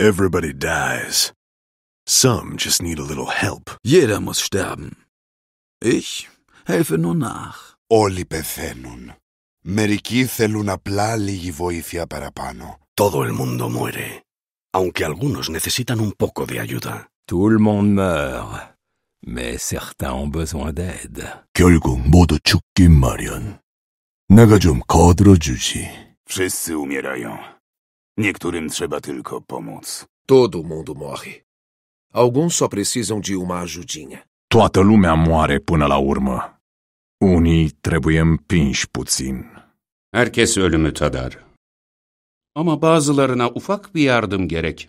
Everybody dies. Some just need a little help. Jeder muss sterben. Ich helfe nur nach. Όλοι πεθαίνουν. Μερικοί θέλουν απλά λίγη βοήθεια παραπάνω. Todo el mundo muere, aunque algunos necesitan un poco de ayuda. Tout le monde meurt, mais certains ont besoin d'aide. 결국 모두 죽기 마련. 내가 좀 거들어 주지. Wszyscy umierają. Niektórym trzeba tylko pomóc. Todo mundo morre. Alguns só precisam de uma ajudinha. Toată lumea moare până la urmă. Unii trebuie împinși puțin. Herkes ölümü tadar. Ama bazılarına ufak bir yardım gerek.